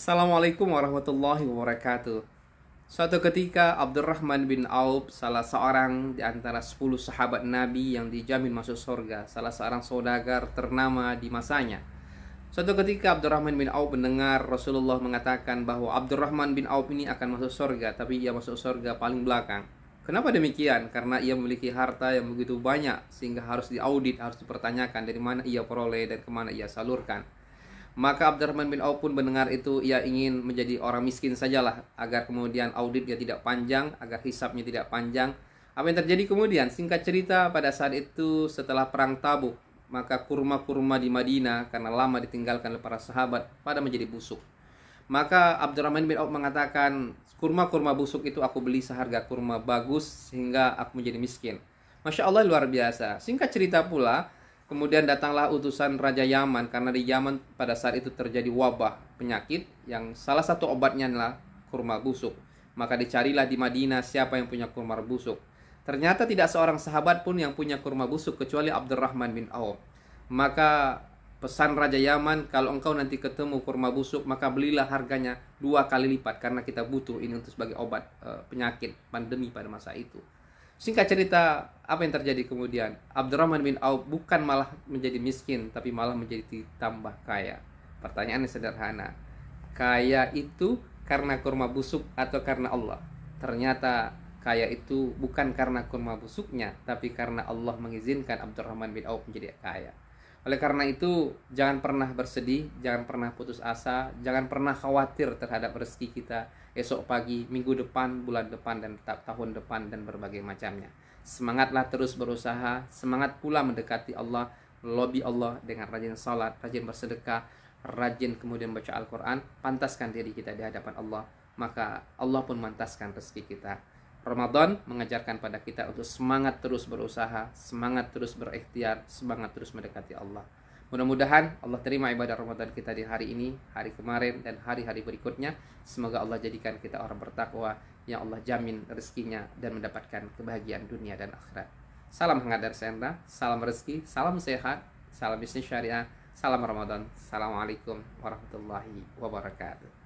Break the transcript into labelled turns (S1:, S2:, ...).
S1: Assalamualaikum warahmatullahi wabarakatuh. Suatu ketika Abdurrahman bin Auf, salah seorang di antara 10 sahabat Nabi yang dijamin masuk surga, salah seorang saudagar ternama di masanya. Suatu ketika Abdurrahman bin Auf mendengar Rasulullah mengatakan bahwa Abdurrahman bin Auf ini akan masuk surga, tapi ia masuk surga paling belakang. Kenapa demikian? Karena ia memiliki harta yang begitu banyak sehingga harus diaudit, harus dipertanyakan dari mana ia peroleh dan kemana ia salurkan. Maka Abdurrahman bin Auf pun mendengar itu ia ingin menjadi orang miskin sajalah agar kemudian auditnya tidak panjang, agar hisapnya tidak panjang. Apa yang terjadi kemudian? Singkat cerita pada saat itu setelah perang Tabuk, maka kurma-kurma di Madinah karena lama ditinggalkan oleh para sahabat pada menjadi busuk. Maka Abdurrahman bin Auf mengatakan, kurma-kurma busuk itu aku beli seharga kurma bagus sehingga aku menjadi miskin. Masya Allah luar biasa. Singkat cerita pula, Kemudian datanglah utusan Raja Yaman karena di Yaman pada saat itu terjadi wabah penyakit yang salah satu obatnya adalah kurma busuk. Maka dicarilah di Madinah siapa yang punya kurma busuk. Ternyata tidak seorang sahabat pun yang punya kurma busuk kecuali Abdurrahman bin Auf. Maka pesan Raja Yaman kalau engkau nanti ketemu kurma busuk maka belilah harganya dua kali lipat karena kita butuh ini untuk sebagai obat eh, penyakit pandemi pada masa itu. Singkat cerita, apa yang terjadi kemudian? Abdurrahman bin Auf bukan malah menjadi miskin, tapi malah menjadi tambah kaya. Pertanyaannya sederhana. Kaya itu karena kurma busuk atau karena Allah? Ternyata kaya itu bukan karena kurma busuknya, tapi karena Allah mengizinkan Abdurrahman bin Auf menjadi kaya. Oleh karena itu, jangan pernah bersedih, jangan pernah putus asa, jangan pernah khawatir terhadap rezeki kita esok pagi, minggu depan, bulan depan, dan tahun depan, dan berbagai macamnya. Semangatlah terus berusaha, semangat pula mendekati Allah, lobby Allah dengan rajin salat, rajin bersedekah, rajin kemudian baca Al-Quran, pantaskan diri kita di hadapan Allah, maka Allah pun mantaskan rezeki kita. Ramadan mengajarkan pada kita untuk semangat terus berusaha, semangat terus berikhtiar, semangat terus mendekati Allah. Mudah-mudahan Allah terima ibadah Ramadan kita di hari ini, hari kemarin, dan hari-hari berikutnya. Semoga Allah jadikan kita orang bertakwa yang Allah jamin rezekinya dan mendapatkan kebahagiaan dunia dan akhirat. Salam hangat dari saya, salam rezeki, salam sehat, salam bisnis syariah, salam Ramadan. Assalamualaikum warahmatullahi wabarakatuh.